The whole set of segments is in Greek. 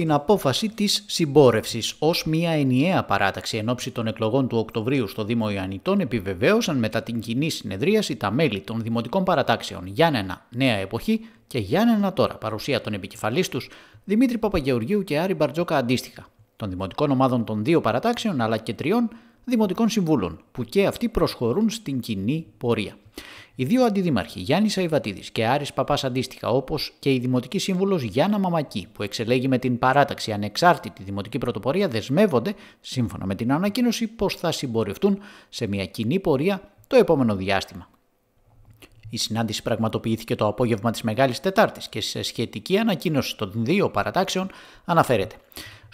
την απόφαση της συμπόρευσης ως μια ενιαία παράταξη εν ώψη των εκλογών του Οκτωβρίου στο Δήμο Ιωαννητών επιβεβαίωσαν μετά την κοινή συνεδρίαση τα μέλη των Δημοτικών Παρατάξεων Γιάννενα Νέα Εποχή και Γιάννενα Τώρα παρουσία των επικεφαλής τους Δημήτρη Παπαγεωργίου και Άρη Μπαρτζόκα αντίστοιχα των Δημοτικών Ομάδων των δύο παρατάξεων αλλά και τριών δημοτικών συμβούλων, που και αυτοί προσχωρούν στην κοινή πορεία. Οι δύο αντιδήμαρχοι Γιάννης Αϊβατίδης και Άρης Παπάς αντίστοιχα, όπως και η Δημοτική Σύμβουλος Γιάννα Μαμακή, που εξελέγει με την παράταξη ανεξάρτητη δημοτική πρωτοπορία, δεσμεύονται, σύμφωνα με την ανακοίνωση, πως θα συμπορευτούν σε μια κοινή πορεία το επόμενο διάστημα. Η συνάντηση πραγματοποιήθηκε το απόγευμα της Μεγάλης Τετάρτης και σε σχετική ανακοίνωση των δύο παρατάξεων αναφέρεται.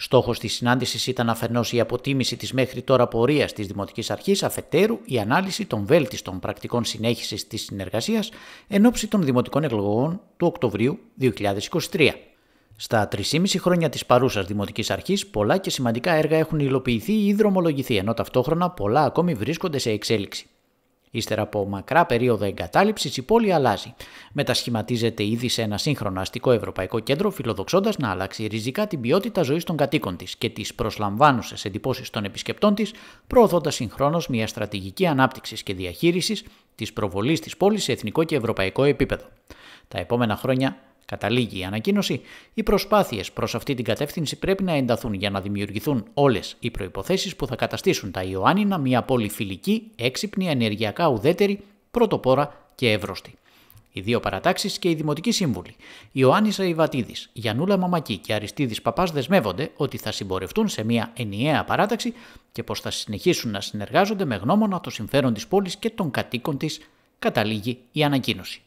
Στόχος της συνάντησης ήταν αφενός η αποτίμηση της μέχρι τώρα πορείας της Δημοτικής Αρχής, αφετέρου η ανάλυση των βέλτιστων πρακτικών συνέχισης της συνεργασίας εν ώψη των δημοτικών εκλογών του Οκτωβρίου 2023. Στα 3,5 χρόνια της παρούσας Δημοτικής Αρχής, πολλά και σημαντικά έργα έχουν υλοποιηθεί ή δρομολογηθεί, ενώ ταυτόχρονα πολλά ακόμη βρίσκονται σε εξέλιξη. Ύστερα από μακρά περίοδο εγκατάλειψης, η πόλη αλλάζει. Μετασχηματίζεται ήδη σε ένα σύγχρονο αστικό ευρωπαϊκό κέντρο, φιλοδοξώντας να αλλάξει ριζικά την ποιότητα ζωής των κατοίκων της και τις προσλαμβάνουσες εντυπώσεις των επισκεπτών της, προωθώντας συγχρόνως μια στρατηγική ανάπτυξη και διαχείρισης της προβολής της πόλης σε εθνικό και ευρωπαϊκό επίπεδο. Τα επόμενα χρόνια Καταλήγει η ανακοίνωση, οι προσπάθειες προς αυτή την κατεύθυνση πρέπει να ενταθούν για να δημιουργηθούν όλες οι προποθέσει που θα καταστήσουν τα Ιωάννινα μια πόλη φιλική, έξυπνη, ενεργειακά ουδέτερη, πρωτοπόρα και εύρωστη. Οι δύο παρατάξεις και οι δημοτικοί σύμβουλοι, Ιωάννης Αϊβατίδης, Γιανούλα Μαμακή και Αριστίδης Παπάς, δεσμεύονται ότι θα συμπορευτούν σε μια ενιαία παράταξη και πως θα συνεχίσουν να συνεργάζονται με γνώμονα το συμφέρον της πόλης και των κατοίκων της, καταλήγει η ανακοίνωση.